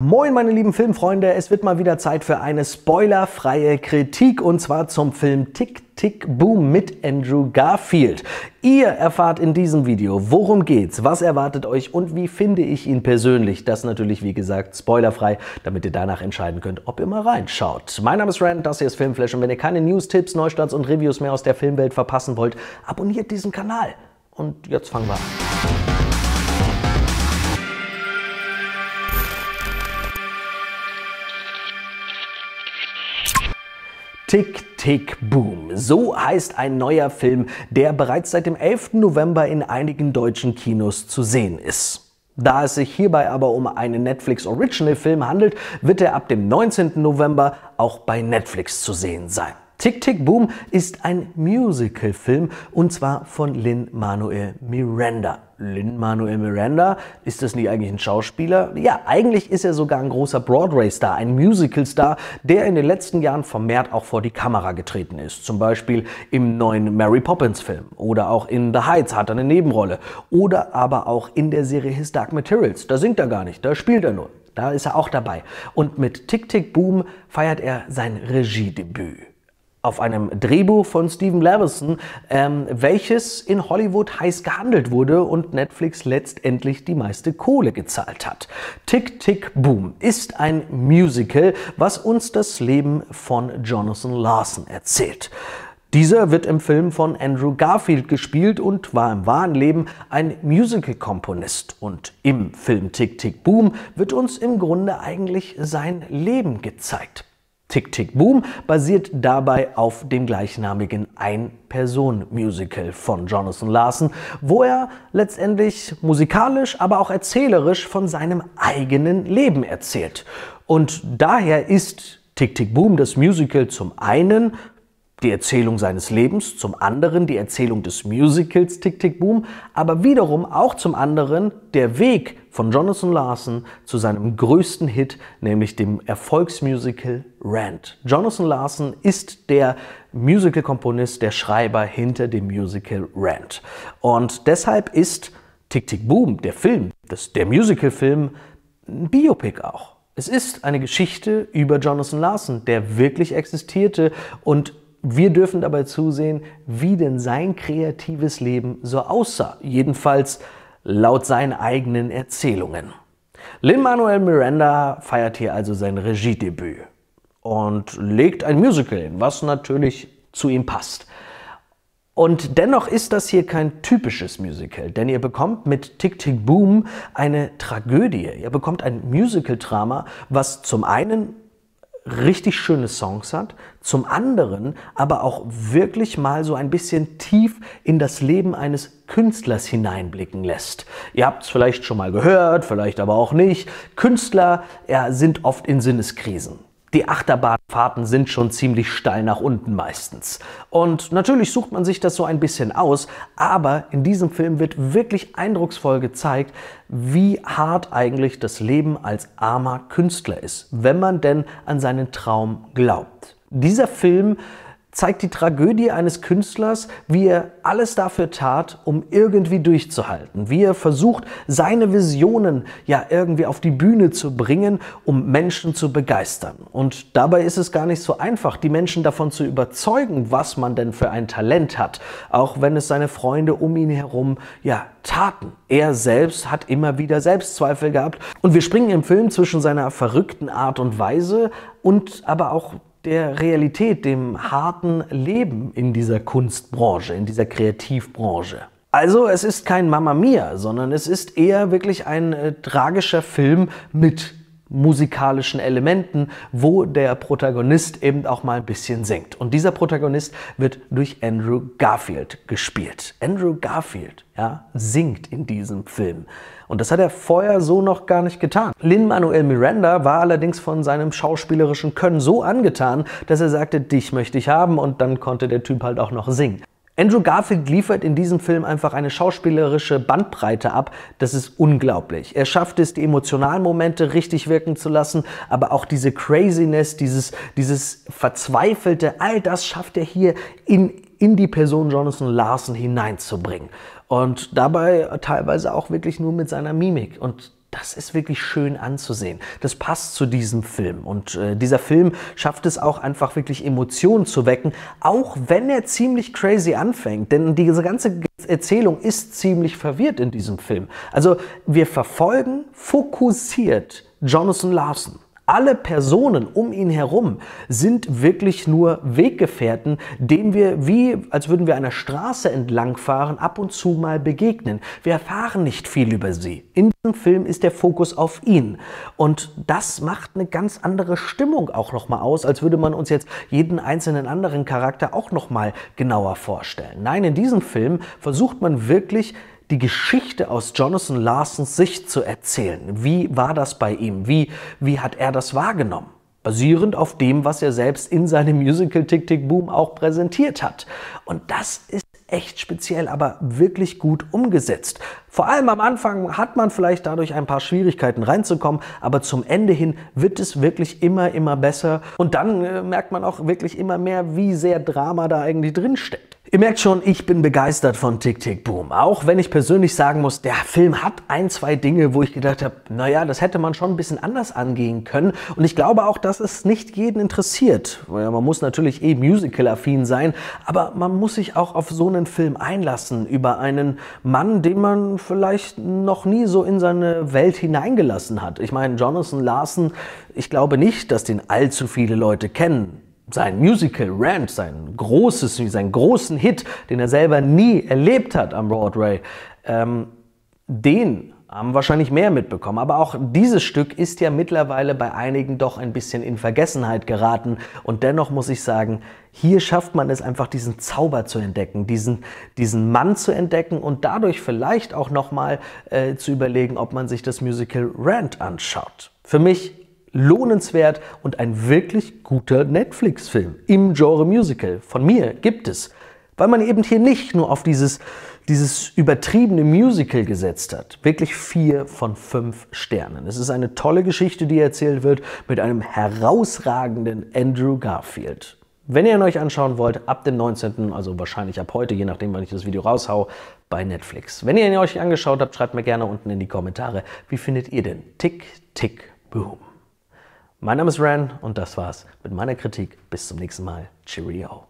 Moin meine lieben Filmfreunde, es wird mal wieder Zeit für eine spoilerfreie Kritik und zwar zum Film Tick Tick Boom mit Andrew Garfield. Ihr erfahrt in diesem Video, worum geht's, was erwartet euch und wie finde ich ihn persönlich. Das natürlich wie gesagt spoilerfrei, damit ihr danach entscheiden könnt, ob ihr mal reinschaut. Mein Name ist Rand, das hier ist Filmflash und wenn ihr keine News, Tipps, Neustarts und Reviews mehr aus der Filmwelt verpassen wollt, abonniert diesen Kanal. Und jetzt fangen wir an. Tick, Tick, Boom. So heißt ein neuer Film, der bereits seit dem 11. November in einigen deutschen Kinos zu sehen ist. Da es sich hierbei aber um einen Netflix Original Film handelt, wird er ab dem 19. November auch bei Netflix zu sehen sein. Tick Tick Boom ist ein Musical-Film und zwar von Lin Manuel Miranda. Lin Manuel Miranda, ist das nicht eigentlich ein Schauspieler? Ja, eigentlich ist er sogar ein großer Broadway-Star, ein Musical-Star, der in den letzten Jahren vermehrt auch vor die Kamera getreten ist. Zum Beispiel im neuen Mary Poppins-Film oder auch in The Heights hat er eine Nebenrolle oder aber auch in der Serie His Dark Materials. Da singt er gar nicht, da spielt er nur. Da ist er auch dabei. Und mit Tick Tick Boom feiert er sein Regiedebüt auf einem Drehbuch von Steven Leveson, ähm, welches in Hollywood heiß gehandelt wurde und Netflix letztendlich die meiste Kohle gezahlt hat. Tick Tick Boom ist ein Musical, was uns das Leben von Jonathan Larson erzählt. Dieser wird im Film von Andrew Garfield gespielt und war im wahren Leben ein Musical-Komponist. Und im Film Tick Tick Boom wird uns im Grunde eigentlich sein Leben gezeigt. Tick Tick Boom basiert dabei auf dem gleichnamigen Ein-Person-Musical von Jonathan Larson, wo er letztendlich musikalisch, aber auch erzählerisch von seinem eigenen Leben erzählt. Und daher ist Tick Tick Boom das Musical zum einen die Erzählung seines Lebens, zum anderen die Erzählung des Musicals Tick Tick Boom, aber wiederum auch zum anderen der Weg von Jonathan Larson zu seinem größten Hit, nämlich dem Erfolgsmusical Rant. Jonathan Larson ist der Musical-Komponist, der Schreiber hinter dem Musical Rant. Und deshalb ist Tick Tick Boom, der Film, das, der Musical-Film, ein Biopic auch. Es ist eine Geschichte über Jonathan Larson, der wirklich existierte und wir dürfen dabei zusehen, wie denn sein kreatives Leben so aussah, jedenfalls laut seinen eigenen Erzählungen. Lin-Manuel Miranda feiert hier also sein Regiedebüt und legt ein Musical hin, was natürlich zu ihm passt. Und dennoch ist das hier kein typisches Musical, denn ihr bekommt mit Tick Tick Boom eine Tragödie. Ihr bekommt ein Musical-Drama, was zum einen richtig schöne Songs hat, zum anderen aber auch wirklich mal so ein bisschen tief in das Leben eines Künstlers hineinblicken lässt. Ihr habt es vielleicht schon mal gehört, vielleicht aber auch nicht. Künstler ja, sind oft in Sinneskrisen. Die Achterbahnfahrten sind schon ziemlich steil nach unten meistens. Und natürlich sucht man sich das so ein bisschen aus, aber in diesem Film wird wirklich eindrucksvoll gezeigt, wie hart eigentlich das Leben als armer Künstler ist, wenn man denn an seinen Traum glaubt. Dieser Film zeigt die Tragödie eines Künstlers, wie er alles dafür tat, um irgendwie durchzuhalten, wie er versucht, seine Visionen ja irgendwie auf die Bühne zu bringen, um Menschen zu begeistern. Und dabei ist es gar nicht so einfach, die Menschen davon zu überzeugen, was man denn für ein Talent hat, auch wenn es seine Freunde um ihn herum ja taten. Er selbst hat immer wieder Selbstzweifel gehabt und wir springen im Film zwischen seiner verrückten Art und Weise und aber auch der Realität, dem harten Leben in dieser Kunstbranche, in dieser Kreativbranche. Also es ist kein Mama Mia, sondern es ist eher wirklich ein äh, tragischer Film mit musikalischen Elementen, wo der Protagonist eben auch mal ein bisschen singt. Und dieser Protagonist wird durch Andrew Garfield gespielt. Andrew Garfield ja, singt in diesem Film. Und das hat er vorher so noch gar nicht getan. Lin-Manuel Miranda war allerdings von seinem schauspielerischen Können so angetan, dass er sagte, dich möchte ich haben und dann konnte der Typ halt auch noch singen. Andrew Garfield liefert in diesem Film einfach eine schauspielerische Bandbreite ab. Das ist unglaublich. Er schafft es, die emotionalen Momente richtig wirken zu lassen, aber auch diese Craziness, dieses, dieses Verzweifelte, all das schafft er hier in, in die Person Jonathan Larson hineinzubringen. Und dabei teilweise auch wirklich nur mit seiner Mimik. Und das ist wirklich schön anzusehen. Das passt zu diesem Film. Und äh, dieser Film schafft es auch einfach wirklich Emotionen zu wecken, auch wenn er ziemlich crazy anfängt. Denn diese ganze Erzählung ist ziemlich verwirrt in diesem Film. Also wir verfolgen fokussiert Jonathan Larson alle Personen um ihn herum sind wirklich nur Weggefährten, denen wir wie, als würden wir einer Straße entlangfahren, ab und zu mal begegnen. Wir erfahren nicht viel über sie. In diesem Film ist der Fokus auf ihn. Und das macht eine ganz andere Stimmung auch nochmal aus, als würde man uns jetzt jeden einzelnen anderen Charakter auch nochmal genauer vorstellen. Nein, in diesem Film versucht man wirklich, die Geschichte aus Jonathan Larsons Sicht zu erzählen. Wie war das bei ihm? Wie, wie hat er das wahrgenommen? basierend auf dem, was er selbst in seinem Musical Tick Tick Boom auch präsentiert hat. Und das ist echt speziell, aber wirklich gut umgesetzt. Vor allem am Anfang hat man vielleicht dadurch ein paar Schwierigkeiten reinzukommen, aber zum Ende hin wird es wirklich immer, immer besser. Und dann äh, merkt man auch wirklich immer mehr, wie sehr Drama da eigentlich drinsteckt. Ihr merkt schon, ich bin begeistert von Tick Tick Boom. Auch wenn ich persönlich sagen muss, der Film hat ein, zwei Dinge, wo ich gedacht habe, naja, das hätte man schon ein bisschen anders angehen können. Und ich glaube auch, dass es nicht jeden interessiert. Ja, man muss natürlich eh Musical-affin sein, aber man muss sich auch auf so einen Film einlassen über einen Mann, den man vielleicht noch nie so in seine Welt hineingelassen hat. Ich meine, Jonathan Larson, ich glaube nicht, dass den allzu viele Leute kennen sein Musical Rant, sein großes, seinen großen Hit, den er selber nie erlebt hat am Broadway, ähm, den haben wahrscheinlich mehr mitbekommen. Aber auch dieses Stück ist ja mittlerweile bei einigen doch ein bisschen in Vergessenheit geraten. Und dennoch muss ich sagen, hier schafft man es einfach, diesen Zauber zu entdecken, diesen, diesen Mann zu entdecken und dadurch vielleicht auch nochmal äh, zu überlegen, ob man sich das Musical Rant anschaut. Für mich lohnenswert und ein wirklich guter Netflix-Film im Genre Musical. Von mir gibt es. Weil man eben hier nicht nur auf dieses, dieses übertriebene Musical gesetzt hat. Wirklich vier von fünf Sternen. Es ist eine tolle Geschichte, die erzählt wird mit einem herausragenden Andrew Garfield. Wenn ihr ihn euch anschauen wollt, ab dem 19., also wahrscheinlich ab heute, je nachdem, wann ich das Video raushau, bei Netflix. Wenn ihr ihn euch angeschaut habt, schreibt mir gerne unten in die Kommentare, wie findet ihr denn Tick, Tick, Boom. Mein Name ist Ren und das war's mit meiner Kritik. Bis zum nächsten Mal. Cheerio.